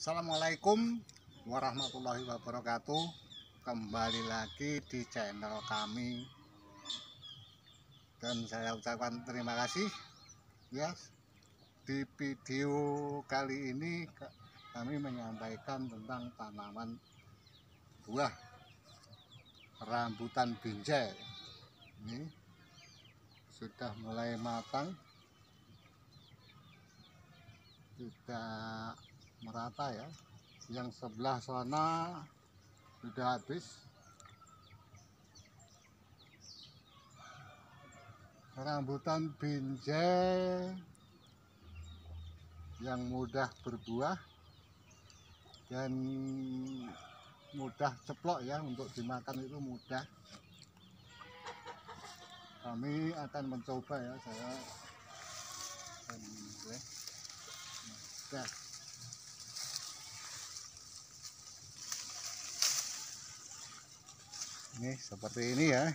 Assalamualaikum warahmatullahi wabarakatuh Kembali lagi di channel kami Dan saya ucapkan terima kasih ya yes. Di video kali ini kami menyampaikan tentang tanaman buah Rambutan binjai Ini sudah mulai matang sudah merata ya yang sebelah sana sudah habis rambutan binjai yang mudah berbuah dan mudah ceplok ya untuk dimakan itu mudah kami akan mencoba ya saya dan ya. Nah, ini seperti ini ya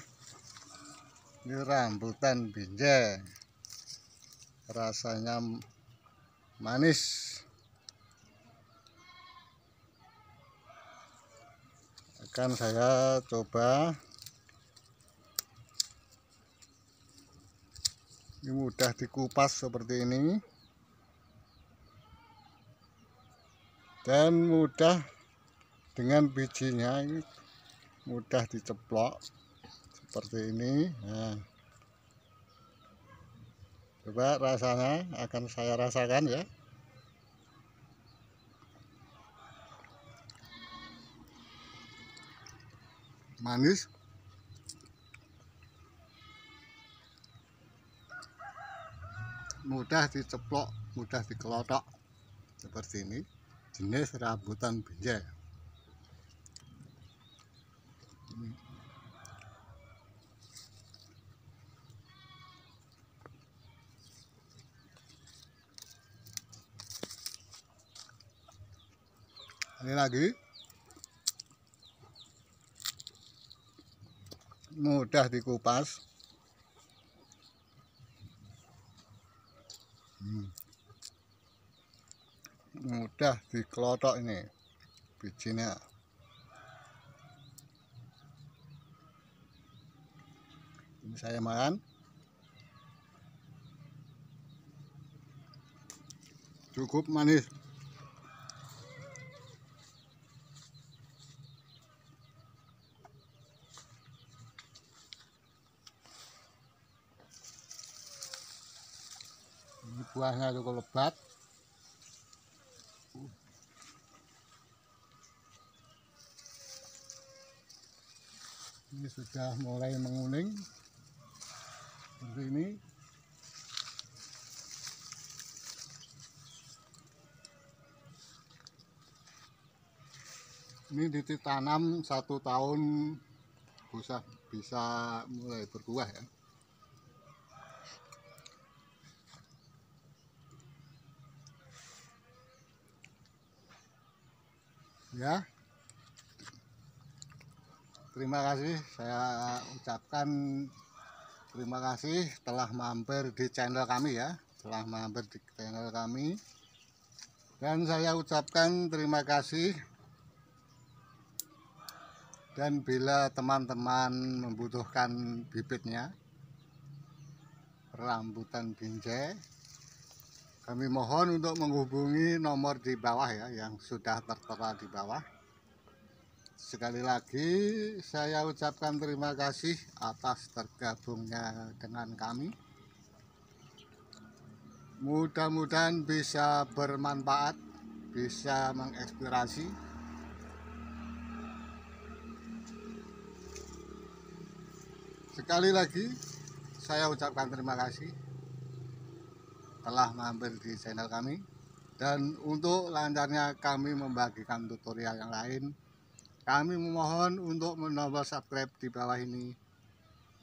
ini rambutan binjai rasanya manis akan saya coba ini mudah dikupas seperti ini dan mudah dengan bijinya ini mudah diceplok seperti ini nah. coba rasanya akan saya rasakan ya manis mudah diceplok mudah dikelotok seperti ini jenis rambutan benjai ini lagi mudah dikupas hmm. mudah dikelotok ini bijinya ini saya makan cukup manis buahnya cukup lebat. Ini sudah mulai menguning. Seperti ini. ini dititanam satu tahun bisa bisa mulai berbuah ya ya terima kasih saya ucapkan terima kasih telah mampir di channel kami ya telah mampir di channel kami dan saya ucapkan terima kasih dan bila teman-teman membutuhkan bibitnya rambutan binjai kami mohon untuk menghubungi nomor di bawah ya yang sudah tertera di bawah. Sekali lagi saya ucapkan terima kasih atas tergabungnya dengan kami. Mudah-mudahan bisa bermanfaat, bisa mengeksplorasi. Sekali lagi saya ucapkan terima kasih telah mampir di channel kami dan untuk lancarnya kami membagikan tutorial yang lain kami memohon untuk menambah subscribe di bawah ini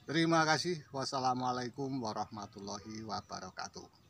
terima kasih wassalamualaikum warahmatullahi wabarakatuh